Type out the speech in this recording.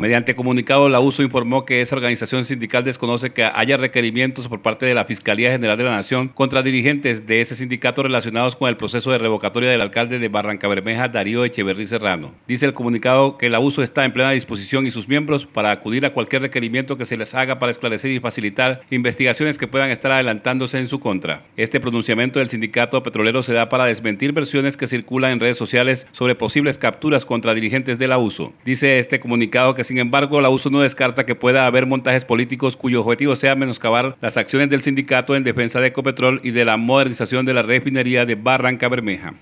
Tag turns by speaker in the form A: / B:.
A: Mediante comunicado, la USO informó que esa organización sindical desconoce que haya requerimientos por parte de la Fiscalía General de la Nación contra dirigentes de ese sindicato relacionados con el proceso de revocatoria del alcalde de Barranca Bermeja, Darío Echeverri Serrano. Dice el comunicado que la USO está en plena disposición y sus miembros para acudir a cualquier requerimiento que se les haga para esclarecer y facilitar investigaciones que puedan estar adelantándose en su contra. Este pronunciamiento del sindicato petrolero se da para desmentir versiones que circulan en redes sociales sobre posibles capturas contra dirigentes de la USO. Dice este comunicado que sin embargo, la USO no descarta que pueda haber montajes políticos cuyo objetivo sea menoscabar las acciones del sindicato en defensa de Ecopetrol y de la modernización de la refinería de Barranca Bermeja.